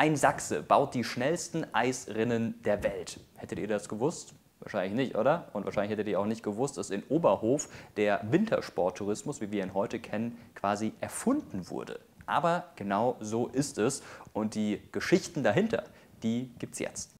Ein Sachse baut die schnellsten Eisrinnen der Welt. Hättet ihr das gewusst? Wahrscheinlich nicht, oder? Und wahrscheinlich hättet ihr auch nicht gewusst, dass in Oberhof der Wintersporttourismus, wie wir ihn heute kennen, quasi erfunden wurde. Aber genau so ist es und die Geschichten dahinter, die gibt's jetzt.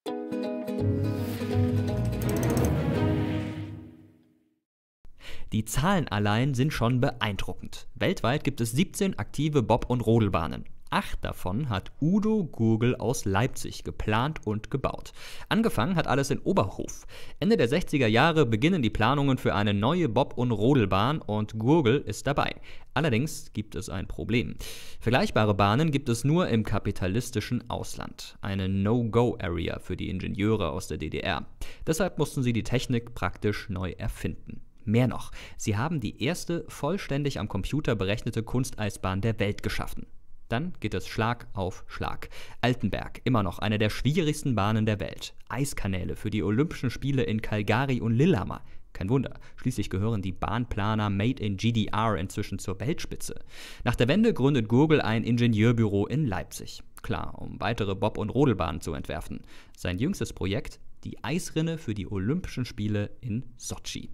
Die Zahlen allein sind schon beeindruckend. Weltweit gibt es 17 aktive Bob- und Rodelbahnen. Acht davon hat Udo Gurgel aus Leipzig geplant und gebaut. Angefangen hat alles in Oberhof. Ende der 60er Jahre beginnen die Planungen für eine neue Bob- und Rodelbahn und Gurgel ist dabei. Allerdings gibt es ein Problem. Vergleichbare Bahnen gibt es nur im kapitalistischen Ausland. Eine No-Go-Area für die Ingenieure aus der DDR. Deshalb mussten sie die Technik praktisch neu erfinden. Mehr noch, sie haben die erste vollständig am Computer berechnete Kunsteisbahn der Welt geschaffen. Dann geht es Schlag auf Schlag. Altenberg, immer noch eine der schwierigsten Bahnen der Welt. Eiskanäle für die Olympischen Spiele in Calgary und Lillehammer. Kein Wunder, schließlich gehören die Bahnplaner Made in GDR inzwischen zur Weltspitze. Nach der Wende gründet Google ein Ingenieurbüro in Leipzig. Klar, um weitere Bob- und Rodelbahnen zu entwerfen. Sein jüngstes Projekt, die Eisrinne für die Olympischen Spiele in Sochi.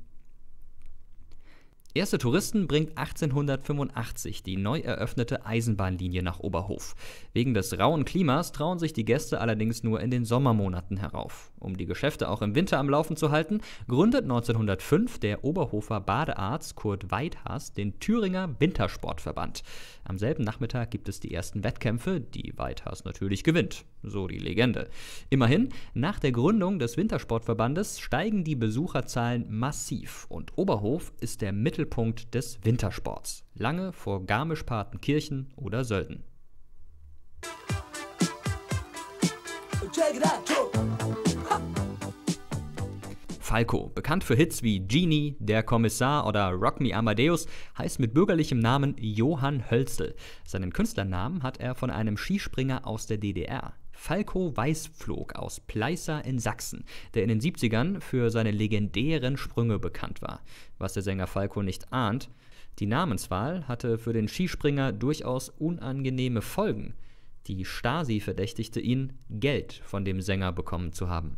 Erste Touristen bringt 1885 die neu eröffnete Eisenbahnlinie nach Oberhof. Wegen des rauen Klimas trauen sich die Gäste allerdings nur in den Sommermonaten herauf. Um die Geschäfte auch im Winter am Laufen zu halten, gründet 1905 der Oberhofer Badearzt Kurt Weidhaas den Thüringer Wintersportverband. Am selben Nachmittag gibt es die ersten Wettkämpfe, die Weidhaas natürlich gewinnt. So die Legende. Immerhin, nach der Gründung des Wintersportverbandes steigen die Besucherzahlen massiv und Oberhof ist der Mittel Mittelpunkt des Wintersports, lange vor Garmisch-Partenkirchen oder Sölden. Falco, bekannt für Hits wie Genie, Der Kommissar oder Rock Me Amadeus, heißt mit bürgerlichem Namen Johann Hölzel. Seinen Künstlernamen hat er von einem Skispringer aus der DDR. Falco Weißpflog aus Pleißer in Sachsen, der in den 70ern für seine legendären Sprünge bekannt war. Was der Sänger Falco nicht ahnt, die Namenswahl hatte für den Skispringer durchaus unangenehme Folgen. Die Stasi verdächtigte ihn, Geld von dem Sänger bekommen zu haben.